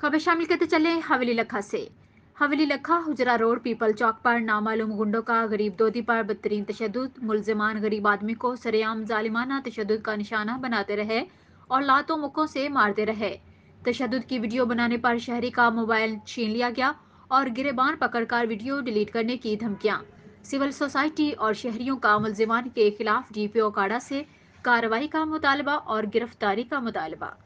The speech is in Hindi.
खबर शामिल करते चले हवेली लखा से हवेली लखा हुजरा रोड पीपल चौक पर नामालूम गुंडों का गरीब दोधी पर बदतरीन तशद मुलजमान गरीब आदमी को सरेआम जालिमाना तशद का निशाना बनाते रहे और लातों मुखों से मारते रहे तशद की वीडियो बनाने पर शहरी का मोबाइल छीन लिया गया और गिरेबान पकड़कर वीडियो डिलीट करने की धमकियाँ सिविल सोसाइटी और शहरियों का मुलजमान के खिलाफ डी पी ओ काड़ा से कार्रवाई का मुतालबा और गिरफ्तारी का मुतालबा